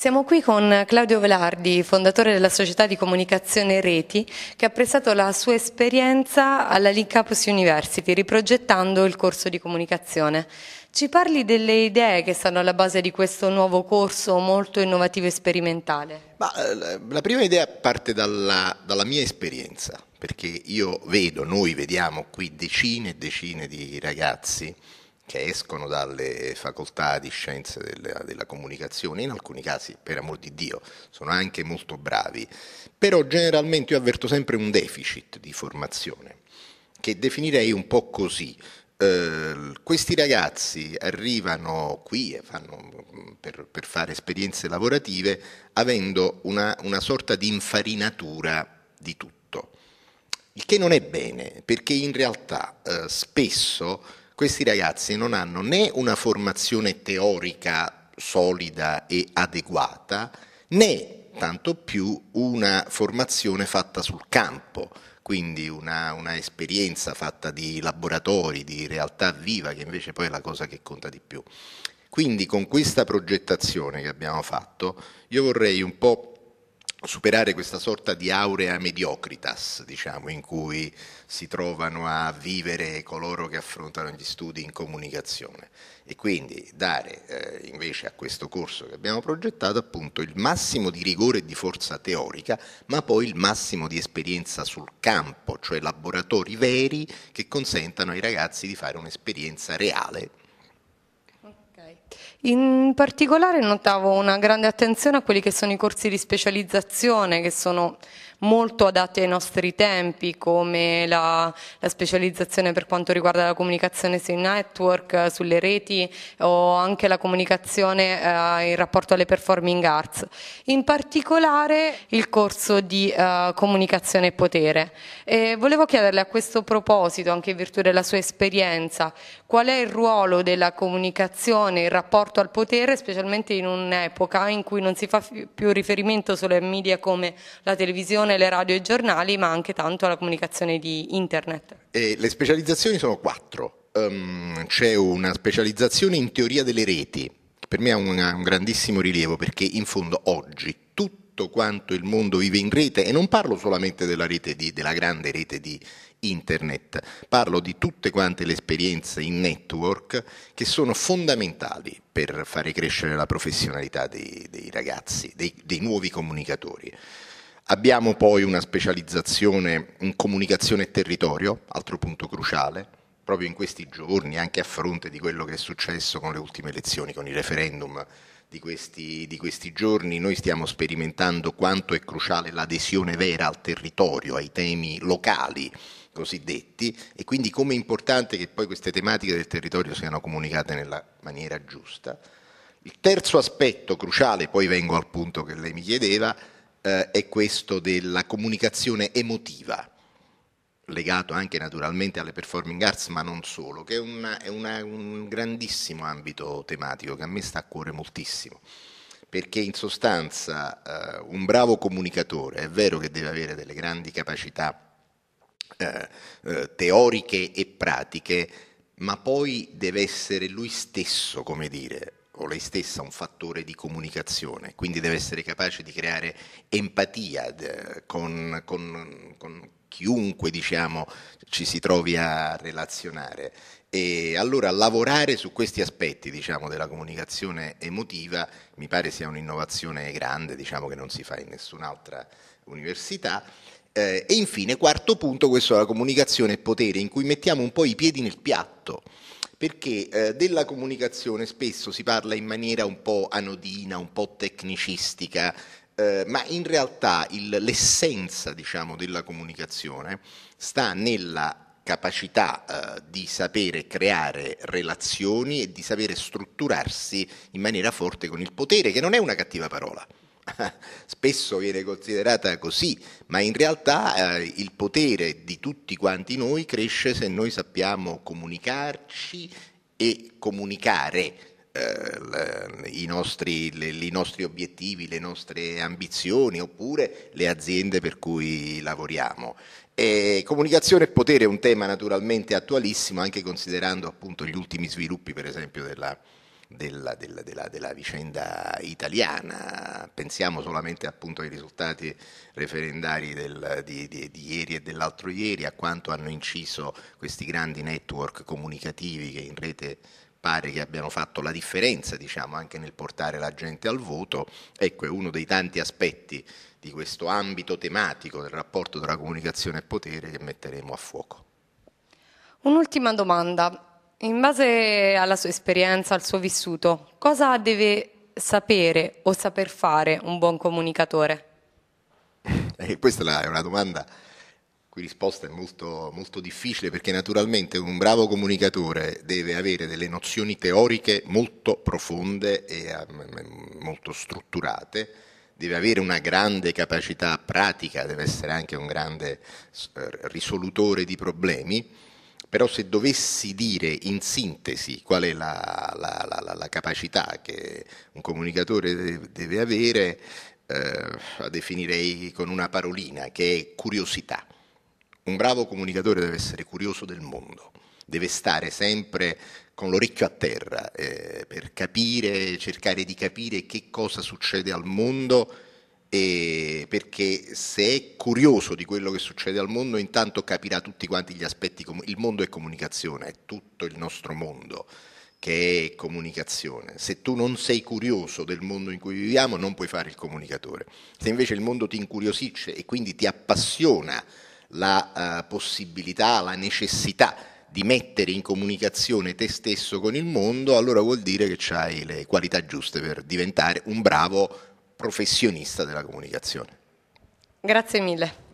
Siamo qui con Claudio Velardi, fondatore della società di comunicazione Reti, che ha prestato la sua esperienza alla Lee Campus University, riprogettando il corso di comunicazione. Ci parli delle idee che stanno alla base di questo nuovo corso molto innovativo e sperimentale? Ma, eh, la prima idea parte dalla, dalla mia esperienza, perché io vedo, noi vediamo qui decine e decine di ragazzi che escono dalle facoltà di scienze della, della, comunicazione, in alcuni casi, per amor di Dio, sono anche molto bravi, però generalmente io avverto sempre un deficit di formazione, che definirei un po' così. Eh, questi ragazzi arrivano qui e fanno, mm, per, per, fare esperienze lavorative avendo una, una sorta di infarinatura di tutto, il che non è bene perché in realtà eh, spesso questi ragazzi non hanno né una formazione teorica solida e adeguata, né tanto più una formazione fatta sul campo, quindi una, una esperienza fatta di laboratori, di realtà viva, che invece poi è la cosa che conta di più. Quindi con questa progettazione che abbiamo fatto, io vorrei un po' superare questa sorta di aurea mediocritas, diciamo, in cui si trovano a vivere coloro che affrontano gli studi in comunicazione e quindi dare eh, invece a questo corso che abbiamo progettato appunto il massimo di rigore e di forza teorica, ma poi il massimo di esperienza sul campo, cioè laboratori veri che consentano ai ragazzi di fare un'esperienza reale in particolare notavo una grande attenzione a quelli che sono i corsi di specializzazione, che sono molto adatte ai nostri tempi, come la, la specializzazione per quanto riguarda la comunicazione sui network, eh, sulle reti o anche la comunicazione eh, in rapporto alle performing arts. In particolare il corso di eh, comunicazione e potere. E volevo chiederle a questo proposito, anche in virtù della sua esperienza, qual è il ruolo della comunicazione in rapporto al potere, specialmente in un'epoca in cui non si fa più riferimento solo ai media come la televisione, tradizione, le radio e i giornali, ma anche tanto alla comunicazione di internet. E le specializzazioni sono quattro. Um, c'è una specializzazione in teoria delle reti, che per me ha una, un grandissimo rilievo perché in fondo oggi tutto quanto il mondo vive in rete e non parlo solamente della, rete di, della grande rete di internet, parlo di tutte quante le esperienze in network che sono fondamentali per fare crescere la professionalità dei, dei ragazzi, dei, dei nuovi comunicatori. Abbiamo poi una specializzazione in comunicazione e territorio, altro punto cruciale, proprio in questi giorni, anche a fronte di quello che è successo con le ultime elezioni, con i referendum di questi, di questi giorni, noi stiamo sperimentando quanto è cruciale l'adesione vera al territorio, ai temi locali cosiddetti e quindi come è importante che poi queste tematiche del territorio siano comunicate nella maniera giusta. Il terzo aspetto cruciale, poi vengo al punto che lei mi chiedeva, eh, è questo della comunicazione emotiva, legato anche naturalmente alle performing arts, ma non solo, che è, una, è una, un grandissimo ambito tematico che a me sta a cuore moltissimo perché in sostanza eh, un bravo comunicatore è vero che deve avere delle grandi capacità eh, eh, teoriche e pratiche, ma poi deve essere lui stesso, come dire, o lei stessa un fattore di comunicazione, quindi deve essere capace di creare empatia eh, con, con, con chiunque diciamo, ci si trovi a relazionare. E allora lavorare su questi aspetti diciamo, della comunicazione emotiva mi pare sia un'innovazione grande diciamo, che non si fa in nessun'altra università. Eh, e infine, quarto punto, questo è la comunicazione e potere, in cui mettiamo un po' i piedi nel piatto perché eh, della comunicazione spesso si parla in maniera un po' anodina, un po' tecnicistica, eh, ma in realtà il, l'essenza diciamo, della comunicazione sta nella capacità eh, di sapere creare relazioni e di sapere strutturarsi in maniera forte con il potere, che non è una cattiva parola. spesso viene considerata così, ma in realtà eh, il potere di tutti quanti noi cresce se noi sappiamo comunicarci e comunicare eh, i, nostri, le, i nostri obiettivi, le nostre ambizioni oppure le aziende per cui lavoriamo. E comunicazione e potere è un tema naturalmente attualissimo anche considerando appunto gli ultimi sviluppi per esempio della, della, della, della, della, vicenda italiana. Pensiamo solamente appunto ai risultati referendari del, di, di, di, ieri e dell'altro ieri, a quanto hanno inciso questi grandi network comunicativi che in rete pare che abbiano fatto la differenza, diciamo, anche nel portare la gente al voto. Ecco, è uno dei tanti aspetti di questo ambito tematico del rapporto tra comunicazione e potere che metteremo a fuoco. Un'ultima domanda. In base alla sua esperienza, al suo vissuto, cosa deve sapere o saper fare un buon comunicatore? Eh, questa è una domanda cui risposta è molto, molto difficile perché naturalmente un bravo comunicatore deve avere delle nozioni teoriche molto profonde e ehm, ehm, molto strutturate, deve avere una grande capacità pratica, deve essere anche un grande eh, risolutore di problemi però se dovessi dire in sintesi qual è la, la, la, la capacità che un comunicatore deve avere, eh, la definirei con una parolina che è curiosità. Un bravo comunicatore deve essere curioso del mondo, deve stare sempre con l'orecchio a terra eh, per capire, cercare di capire che cosa succede al mondo e eh, perché se è curioso di quello che succede al mondo, intanto capirà tutti quanti gli aspetti. Il mondo è comunicazione, è tutto il nostro mondo che è comunicazione. Se tu non sei curioso del mondo in cui viviamo, non puoi fare il comunicatore. Se invece il mondo ti incuriosisce e quindi ti appassiona la uh, possibilità, la necessità di mettere in comunicazione te stesso con il mondo, allora vuol dire che hai le qualità giuste per diventare un bravo professionista della comunicazione. Grazie mille.